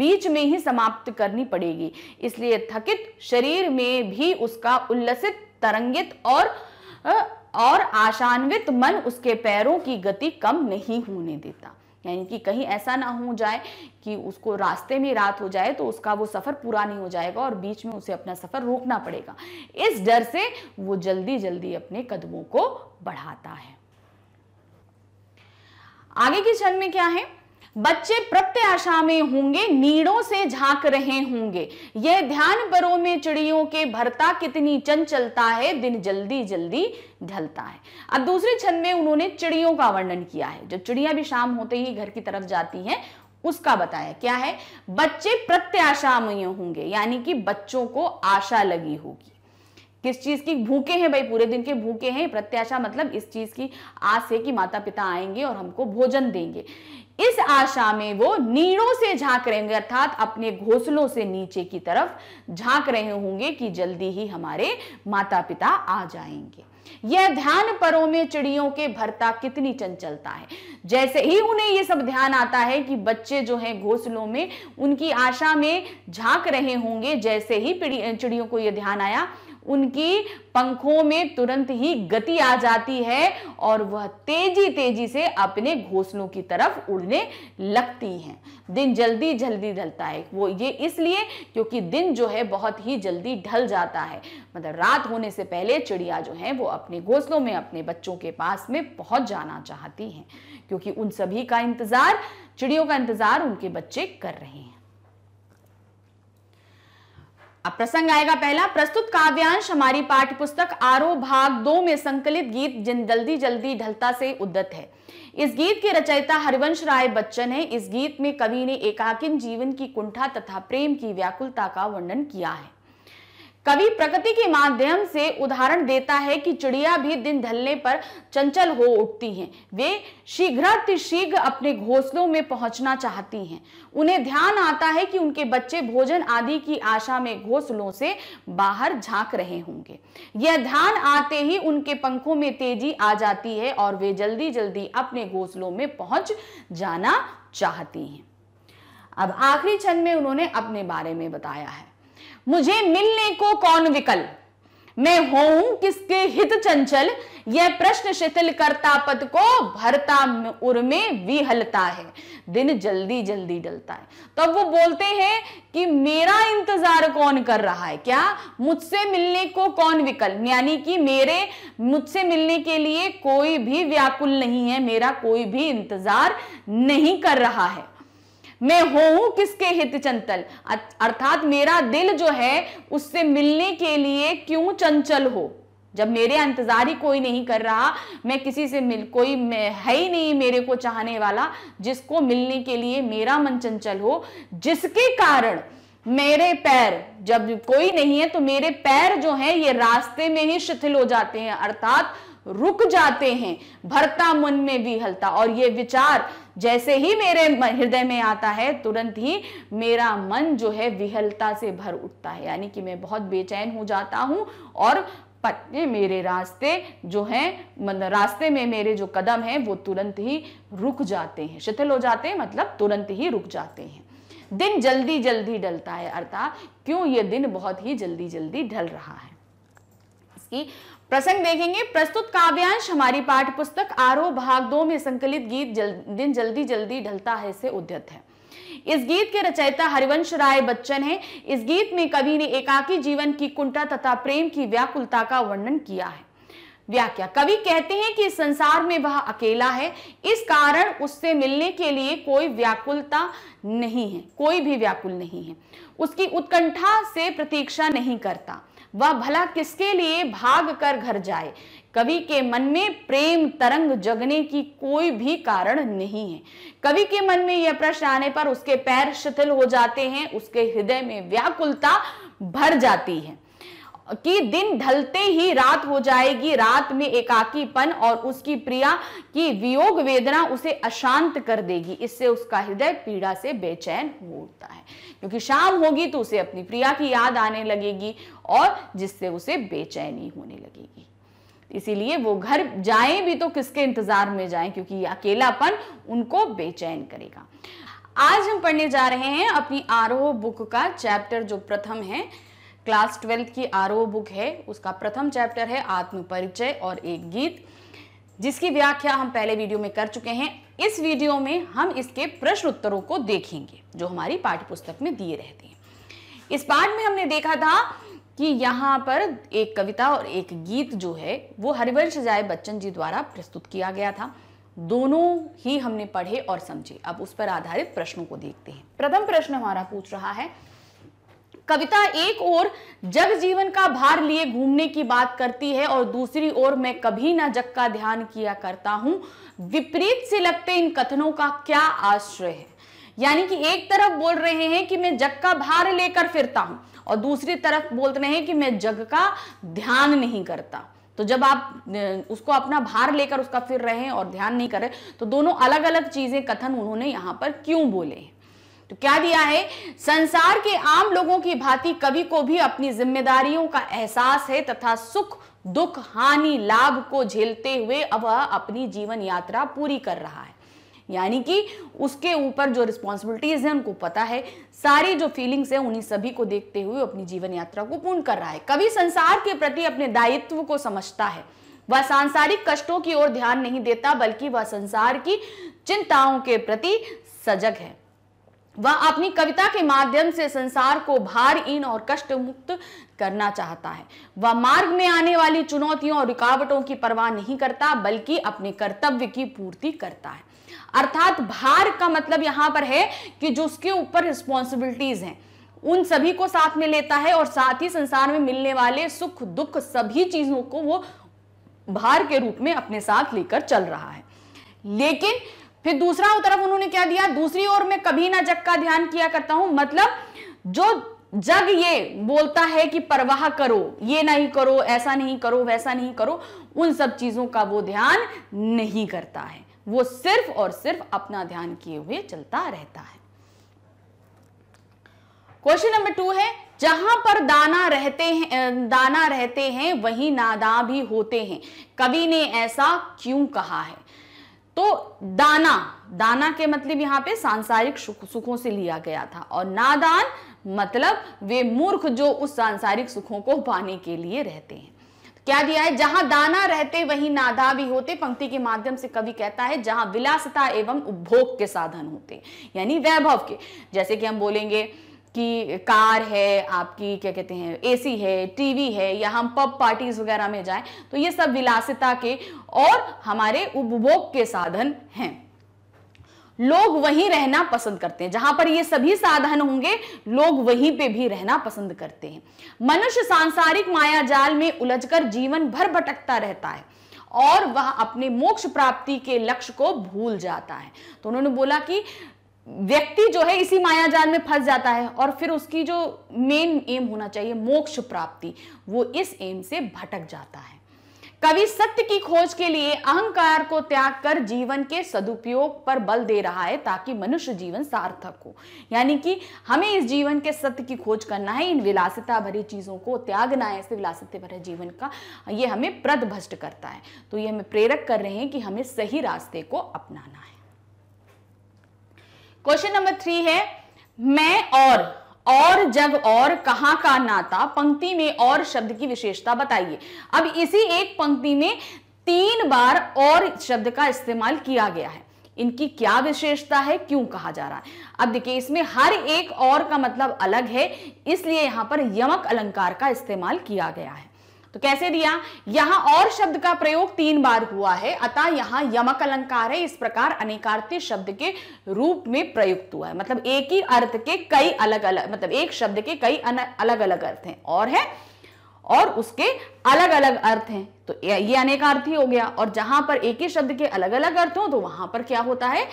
बीच में ही समाप्त करनी पड़ेगी इसलिए थकित शरीर में भी उसका उल्लसित तरंगित और और आशान्वित मन उसके पैरों की गति कम नहीं होने देता यानी कि कहीं ऐसा ना हो जाए कि उसको रास्ते में रात हो जाए तो उसका वो सफ़र पूरा नहीं हो जाएगा और बीच में उसे अपना सफ़र रोकना पड़ेगा इस डर से वो जल्दी जल्दी अपने कदमों को बढ़ाता है आगे के क्षण में क्या है बच्चे प्रत्याशा में होंगे नीड़ों से झांक रहे होंगे यह ध्यान परों में चिड़ियों के भरता कितनी चंचलता है दिन जल्दी जल्दी ढलता है अब दूसरे छंद में उन्होंने चिड़ियों का वर्णन किया है जो चिड़िया भी शाम होते ही घर की तरफ जाती हैं उसका बताया क्या है बच्चे प्रत्याशामय होंगे यानी कि बच्चों को आशा लगी होगी किस चीज की भूखे हैं भाई पूरे दिन के भूखे हैं प्रत्याशा मतलब इस चीज की आस है कि माता पिता आएंगे और हमको भोजन देंगे इस आशा में वो नीड़ों से झांक होंगे अर्थात अपने घोंसलों से नीचे की तरफ झांक रहे होंगे कि जल्दी ही हमारे माता पिता आ जाएंगे यह ध्यान परों में चिड़ियों के भरता कितनी चंचलता है जैसे ही उन्हें ये सब ध्यान आता है कि बच्चे जो हैं घोंसलों में उनकी आशा में झांक रहे होंगे जैसे ही चिड़ियों को यह ध्यान आया उनकी पंखों में तुरंत ही गति आ जाती है और वह तेजी तेजी से अपने घोंसलों की तरफ उड़ने लगती हैं दिन जल्दी जल्दी ढलता है वो ये इसलिए क्योंकि दिन जो है बहुत ही जल्दी ढल जाता है मतलब रात होने से पहले चिड़िया जो है वो अपने घोंसलों में अपने बच्चों के पास में पहुंच जाना चाहती हैं क्योंकि उन सभी का इंतज़ार चिड़ियों का इंतज़ार उनके बच्चे कर रहे हैं अब प्रसंग आएगा पहला प्रस्तुत काव्यांश हमारी पाठ्य पुस्तक आरो भाग दो में संकलित गीत जिन जल्दी जल्दी ढलता से उद्दत है इस गीत के रचयिता हरिवंश राय बच्चन है इस गीत में कवि ने एकाकिन जीवन की कुंठा तथा प्रेम की व्याकुलता का वर्णन किया है कवि प्रकृति के माध्यम से उदाहरण देता है कि चिड़िया भी दिन ढलने पर चंचल हो उठती हैं वे शीघ्रातिशीघ्र अपने घोंसलों में पहुंचना चाहती हैं उन्हें ध्यान आता है कि उनके बच्चे भोजन आदि की आशा में घोंसलों से बाहर झांक रहे होंगे यह ध्यान आते ही उनके पंखों में तेजी आ जाती है और वे जल्दी जल्दी अपने घोंसलों में पहुंच जाना चाहती हैं अब आखिरी छंद में उन्होंने अपने बारे में बताया है मुझे मिलने को कौन विकल मैं हूं किसके हित चंचल यह प्रश्न शिथिल करता पद को भरता उर्मे विहलता है दिन जल्दी जल्दी डलता है तब तो वो बोलते हैं कि मेरा इंतजार कौन कर रहा है क्या मुझसे मिलने को कौन विकल्प यानी कि मेरे मुझसे मिलने के लिए कोई भी व्याकुल नहीं है मेरा कोई भी इंतजार नहीं कर रहा है मैं हो किसके हित चंचल अर्थात मेरा दिल जो है उससे मिलने के लिए क्यों चंचल हो जब मेरे इंतजार ही कोई नहीं कर रहा मैं किसी से मिल कोई है ही नहीं मेरे को चाहने वाला जिसको मिलने के लिए मेरा मन चंचल हो जिसके कारण मेरे पैर जब कोई नहीं है तो मेरे पैर जो है ये रास्ते में ही शिथिल हो जाते हैं अर्थात रुक जाते हैं भरता मन में भी हलता और ये विचार जैसे ही मेरे हृदय में आता है तुरंत ही मेरा मन जो है विहलता से भर उठता है यानी कि मैं बहुत बेचैन हो जाता हूँ और पत्ते मेरे रास्ते जो हैं रास्ते में मेरे जो कदम है वो तुरंत ही रुक जाते हैं शिथिल हो जाते हैं मतलब तुरंत ही रुक जाते हैं दिन जल्दी जल्दी ढलता है अर्थात क्यों ये दिन बहुत ही जल्दी जल्दी ढल रहा है इसकी प्रसंग देखेंगे प्रस्तुत काव्यांश हमारी पाठ पुस्तक आरो भाग दो में संकलित गीत जल, दिन जल्दी जल्दी ढलता है से उद्यत है इस गीत के रचयिता हरिवंश राय बच्चन है इस गीत में कवि ने एकाकी जीवन की कुंठा तथा प्रेम की व्याकुलता का वर्णन किया है व्याख्या कवि कहते हैं कि संसार में वह अकेला है इस कारण उससे मिलने के लिए कोई व्याकुलता नहीं है कोई भी व्याकुल नहीं है उसकी उत्कंठा से प्रतीक्षा नहीं करता वह भला किसके लिए भाग कर घर जाए कवि के मन में प्रेम तरंग जगने की कोई भी कारण नहीं है कवि के मन में यह प्रश्न आने पर उसके पैर शिथिल हो जाते हैं उसके हृदय में व्याकुलता भर जाती है कि दिन ढलते ही रात हो जाएगी रात में एकाकीपन और उसकी प्रिया की वियोग वेदना उसे अशांत कर देगी इससे उसका हृदय पीड़ा से बेचैन होता है क्योंकि शाम होगी तो उसे अपनी प्रिया की याद आने लगेगी और जिससे उसे बेचैनी होने लगेगी इसीलिए वो घर जाएं भी तो किसके इंतजार में जाएं क्योंकि अकेलापन उनको बेचैन करेगा आज हम पढ़ने जा रहे हैं अपनी आरोह बुक का चैप्टर जो प्रथम है क्लास ट्वेल्थ की आर बुक है उसका प्रथम चैप्टर है आत्म परिचय और एक गीत जिसकी व्याख्या हम पहले वीडियो में कर चुके हैं इस वीडियो में हम इसके प्रश्न उत्तरों को देखेंगे जो हमारी पाठ्यपुस्तक में दिए रहते हैं इस पाठ में हमने देखा था कि यहाँ पर एक कविता और एक गीत जो है वो हरिवंश जाय बच्चन जी द्वारा प्रस्तुत किया गया था दोनों ही हमने पढ़े और समझे अब उस पर आधारित प्रश्नों को देखते हैं प्रथम प्रश्न हमारा पूछ रहा है कविता एक ओर जग जीवन का भार लिए घूमने की बात करती है और दूसरी ओर मैं कभी ना जग का ध्यान किया करता हूं विपरीत से लगते इन कथनों का क्या आश्रय है यानी कि एक तरफ बोल रहे हैं कि मैं जग का भार लेकर फिरता हूं और दूसरी तरफ बोल रहे हैं कि मैं जग का ध्यान नहीं करता तो जब आप उसको अपना भार लेकर उसका फिर रहे हैं और ध्यान नहीं करें तो दोनों अलग अलग चीजें कथन उन्होंने यहां पर क्यों बोले हैं तो क्या दिया है संसार के आम लोगों की भांति कवि को भी अपनी जिम्मेदारियों का एहसास है तथा सुख दुख हानि लाभ को झेलते हुए अब वह अपनी जीवन यात्रा पूरी कर रहा है यानी कि उसके ऊपर जो रिस्पॉन्सिबिलिटीज है उनको पता है सारी जो फीलिंग्स है उन्हीं सभी को देखते हुए अपनी जीवन यात्रा को पूर्ण कर रहा है कवि संसार के प्रति अपने दायित्व को समझता है वह सांसारिक कष्टों की ओर ध्यान नहीं देता बल्कि वह संसार की चिंताओं के प्रति सजग है वह अपनी कविता के माध्यम से संसार को भारहीन और कष्ट मुक्त करना चाहता है वह मार्ग में आने वाली चुनौतियों और रुकावटों की परवाह नहीं करता बल्कि अपने कर्तव्य की पूर्ति करता है अर्थात भार का मतलब यहां पर है कि जो उसके ऊपर रिस्पॉन्सिबिलिटीज हैं उन सभी को साथ में लेता है और साथ ही संसार में मिलने वाले सुख दुख सभी चीजों को वो भार के रूप में अपने साथ लेकर चल रहा है लेकिन फिर दूसरा तरफ उन्होंने क्या दिया दूसरी ओर में कभी ना जग का ध्यान किया करता हूं मतलब जो जग ये बोलता है कि परवाह करो ये नहीं करो ऐसा नहीं करो वैसा नहीं करो उन सब चीजों का वो ध्यान नहीं करता है वो सिर्फ और सिर्फ अपना ध्यान किए हुए चलता रहता है क्वेश्चन नंबर टू है जहां पर दाना रहते हैं दाना रहते हैं वहीं नादा भी होते हैं कवि ने ऐसा क्यों कहा है तो दाना दाना के मतलब यहां पे सांसारिक सुखों से लिया गया था और नादान मतलब वे मूर्ख जो उस सांसारिक सुखों को पाने के लिए रहते हैं क्या दिया है जहां दाना रहते वहीं नादा भी होते पंक्ति के माध्यम से कवि कहता है जहां विलासता एवं उपभोग के साधन होते यानी वैभव के जैसे कि हम बोलेंगे कि कार है आपकी क्या कहते हैं एसी है टीवी है या हम पब पार्टीज वगैरह में जाएं तो ये सब विलासिता के और हमारे उपभोग के साधन हैं लोग वहीं रहना पसंद करते हैं जहां पर ये सभी साधन होंगे लोग वहीं पे भी रहना पसंद करते हैं मनुष्य सांसारिक माया जाल में उलझकर जीवन भर भटकता रहता है और वह अपने मोक्ष प्राप्ति के लक्ष्य को भूल जाता है तो उन्होंने बोला कि व्यक्ति जो है इसी मायाजाल में फंस जाता है और फिर उसकी जो मेन एम होना चाहिए मोक्ष प्राप्ति वो इस एम से भटक जाता है कवि सत्य की खोज के लिए अहंकार को त्याग कर जीवन के सदुपयोग पर बल दे रहा है ताकि मनुष्य जीवन सार्थक हो यानी कि हमें इस जीवन के सत्य की खोज करना है इन विलासिता भरी चीज़ों को त्यागना है इस विलासिता भरे जीवन का ये हमें प्रदभष्ट करता है तो ये हमें प्रेरक कर रहे हैं कि हमें सही रास्ते को अपनाना है क्वेश्चन नंबर थ्री है मैं और और जब और कहां का नाता पंक्ति में और शब्द की विशेषता बताइए अब इसी एक पंक्ति में तीन बार और शब्द का इस्तेमाल किया गया है इनकी क्या विशेषता है क्यों कहा जा रहा है अब देखिए इसमें हर एक और का मतलब अलग है इसलिए यहां पर यमक अलंकार का इस्तेमाल किया गया है तो कैसे दिया यहां और शब्द का प्रयोग तीन बार हुआ है अतः यहां यमक अलंकार है इस प्रकार अनेकार्थी शब्द के रूप में प्रयुक्त हुआ है मतलब एक ही अर्थ के कई अलग अलग मतलब एक शब्द के कई अलग अलग अर्थ हैं और है और उसके अलग अलग अर्थ हैं तो ये अनेकार्थी हो गया और जहां पर एक ही शब्द के अलग अलग अर्थ हो तो वहां पर क्या होता है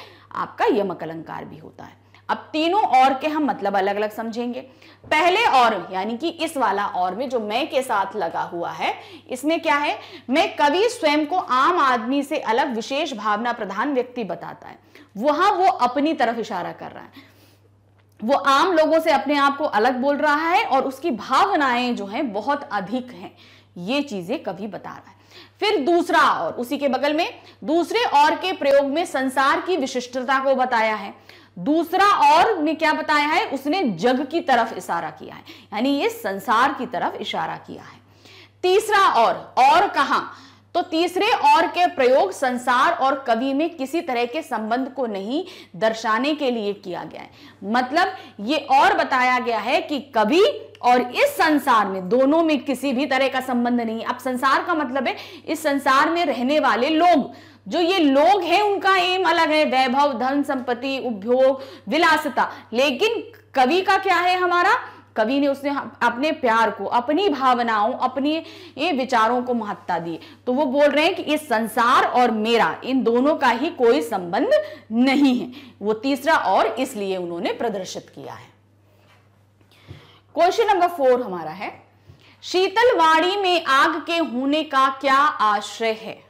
आपका यमक अलंकार भी होता है अब तीनों और के हम मतलब अलग अलग समझेंगे पहले और यानी कि इस वाला और में जो मैं के साथ लगा हुआ है इसमें क्या है मैं कवि स्वयं को आम आदमी से अलग विशेष भावना प्रधान व्यक्ति बताता है वहां वो अपनी तरफ इशारा कर रहा है वो आम लोगों से अपने आप को अलग बोल रहा है और उसकी भावनाएं जो है बहुत अधिक है ये चीजें कवि बता रहा है फिर दूसरा और उसी के बगल में दूसरे और के प्रयोग में संसार की विशिष्टता को बताया है दूसरा और ने क्या बताया है उसने जग की तरफ इशारा किया है यानी ये संसार की तरफ इशारा किया है तीसरा और और कहा तो तीसरे और के प्रयोग संसार और कवि में किसी तरह के संबंध को नहीं दर्शाने के लिए किया गया है मतलब ये और बताया गया है कि कवि और इस संसार में दोनों में किसी भी तरह का संबंध नहीं अब संसार का मतलब है इस संसार में रहने वाले लोग जो ये लोग हैं उनका एम अलग है वैभव धन संपत्ति उपभोग विलासता लेकिन कवि का क्या है हमारा कवि ने उसने अपने प्यार को अपनी भावनाओं अपने ये विचारों को महत्ता दी तो वो बोल रहे हैं कि ये संसार और मेरा इन दोनों का ही कोई संबंध नहीं है वो तीसरा और इसलिए उन्होंने प्रदर्शित किया है क्वेश्चन नंबर फोर हमारा है शीतल वाणी में आग के होने का क्या आश्रय है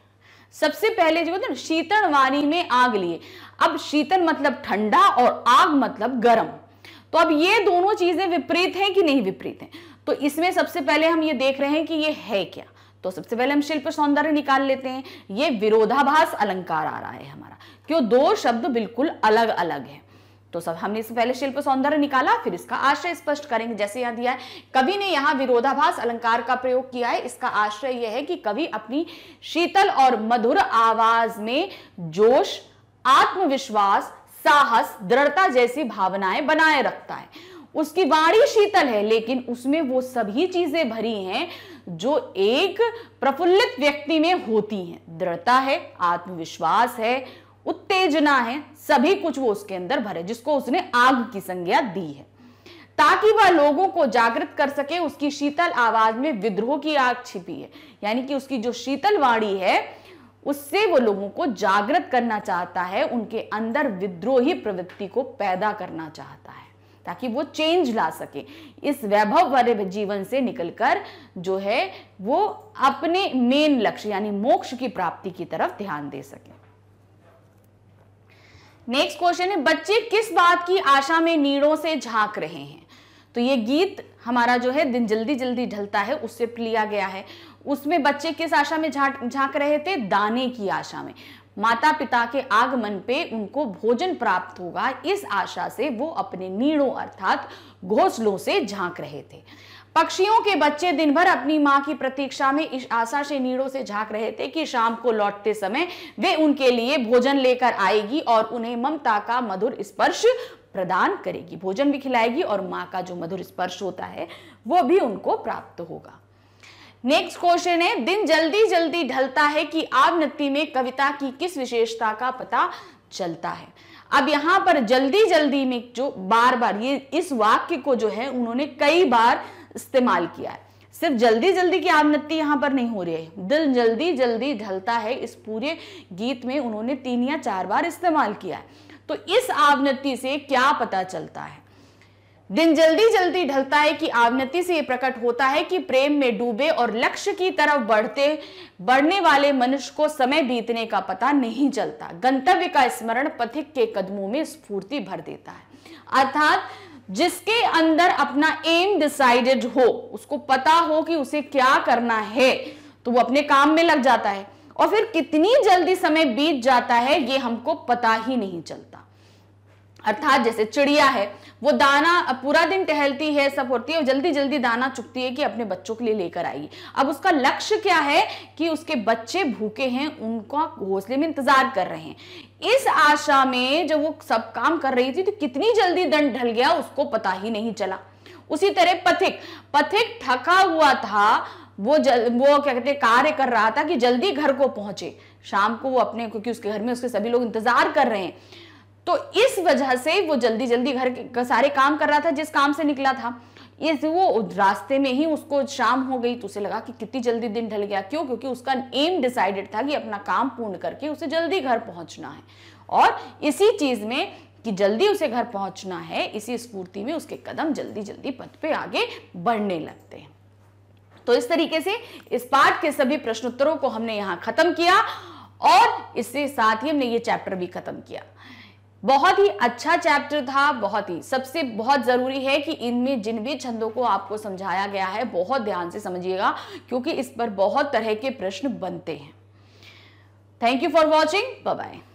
सबसे पहले जो बोलते हैं शीतल वाणी में आग लिए अब शीतल मतलब ठंडा और आग मतलब गर्म तो अब ये दोनों चीजें विपरीत हैं कि नहीं विपरीत हैं तो इसमें सबसे पहले हम ये देख रहे हैं कि ये है क्या तो सबसे पहले हम शिल्प सौंदर्य निकाल लेते हैं ये विरोधाभास अलंकार आ रहा है हमारा क्यों दो शब्द बिल्कुल अलग अलग है तो सब हमने इससे पहले शिल्प सौंदर्य निकाला फिर इसका आश्रय स्पष्ट करेंगे जैसे यहां दिया है कवि ने यहां विरोधाभास अलंकार का प्रयोग किया है इसका आश्रय यह है कि कवि अपनी शीतल और मधुर आवाज में जोश आत्मविश्वास साहस दृढ़ता जैसी भावनाएं बनाए रखता है उसकी वाणी शीतल है लेकिन उसमें वो सभी चीजें भरी हैं जो एक प्रफुल्लित व्यक्ति में होती हैं दृढ़ता है आत्मविश्वास है उत्तेजना है सभी कुछ वो उसके अंदर भरे जिसको उसने आग की संज्ञा दी है ताकि वह लोगों को जागृत कर सके उसकी शीतल आवाज में विद्रोह की आग छिपी है यानी कि उसकी जो शीतल वाणी है उससे वो लोगों को जागृत करना चाहता है उनके अंदर विद्रोही प्रवृत्ति को पैदा करना चाहता है ताकि वो चेंज ला सके इस वैभव वाले जीवन से निकलकर जो है वो अपने मेन लक्ष्य यानी मोक्ष की प्राप्ति की तरफ ध्यान दे सके नेक्स्ट क्वेश्चन है बच्चे किस बात की आशा में नीड़ों से झांक रहे हैं तो ये गीत हमारा जो है दिन जल्दी जल्दी ढलता है उससे लिया गया है उसमें बच्चे किस आशा में झांक रहे थे दाने की आशा में माता पिता के आगमन पे उनको भोजन प्राप्त होगा इस आशा से वो अपने नीड़ों अर्थात घोंसलों से झांक रहे थे पक्षियों के बच्चे दिन भर अपनी माँ की प्रतीक्षा में इस आशा से नीड़ों से झांक रहे थे कि शाम को लौटते समय वे उनके लिए भोजन लेकर आएगी और उन्हें ममता का मधुर स्पर्श प्रदान करेगी भोजन भी खिलाएगी और माँ का जो मधुर स्पर्श होता है वो भी उनको प्राप्त होगा नेक्स्ट क्वेश्चन है दिन जल्दी जल्दी ढलता है कि आवनती में कविता की किस विशेषता का पता चलता है अब यहाँ पर जल्दी जल्दी में जो बार बार ये इस वाक्य को जो है उन्होंने कई बार इस्तेमाल किया है सिर्फ जल्दी जल्दी की आमनत्ती यहाँ पर नहीं हो रही है दिल जल्दी जल्दी ढलता है इस पूरे गीत में उन्होंने तीन या चार बार इस्तेमाल किया है तो इस आवनति से क्या पता चलता है दिन जल्दी जल्दी ढलता है कि आवनति से यह प्रकट होता है कि प्रेम में डूबे और लक्ष्य की तरफ बढ़ते बढ़ने वाले मनुष्य को समय बीतने का पता नहीं चलता गंतव्य का स्मरण पथिक के कदमों में स्फूर्ति भर देता है अर्थात जिसके अंदर अपना एम डिसाइडेड हो उसको पता हो कि उसे क्या करना है तो वो अपने काम में लग जाता है और फिर कितनी जल्दी समय बीत जाता है ये हमको पता ही नहीं चलता अर्थात जैसे चिड़िया है वो दाना पूरा दिन टहलती है सब होती है जल्दी जल्दी दाना चुकती है कि अपने बच्चों के लिए लेकर आएगी अब उसका लक्ष्य क्या है कि उसके बच्चे भूखे हैं उनका घोंसले में इंतजार कर रहे हैं इस आशा में जब वो सब काम कर रही थी तो कितनी जल्दी दंड ढल गया उसको पता ही नहीं चला उसी तरह पथिक पथिक थका हुआ था वो जल वो क्या कहते हैं कार्य कर रहा था कि जल्दी घर को पहुंचे शाम को वो अपने क्योंकि उसके घर में उसके सभी लोग इंतजार कर रहे हैं तो इस वजह से वो जल्दी जल्दी घर के सारे काम कर रहा था जिस काम से निकला था इस वो रास्ते में ही उसको शाम हो गई तो उसे लगा कि कितनी जल्दी दिन ढल गया क्यों क्योंकि उसका एम डिसाइडेड था कि अपना काम पूर्ण करके उसे जल्दी घर पहुंचना है और इसी चीज में कि जल्दी उसे घर पहुंचना है इसी स्फूर्ति में उसके कदम जल्दी जल्दी पथ पे आगे बढ़ने लगते हैं तो इस तरीके से इस पाठ के सभी प्रश्नोत्तरों को हमने यहाँ खत्म किया और इसके साथ ही हमने ये चैप्टर भी खत्म किया बहुत ही अच्छा चैप्टर था बहुत ही सबसे बहुत ज़रूरी है कि इनमें जिन भी छंदों को आपको समझाया गया है बहुत ध्यान से समझिएगा क्योंकि इस पर बहुत तरह के प्रश्न बनते हैं thank you for watching bye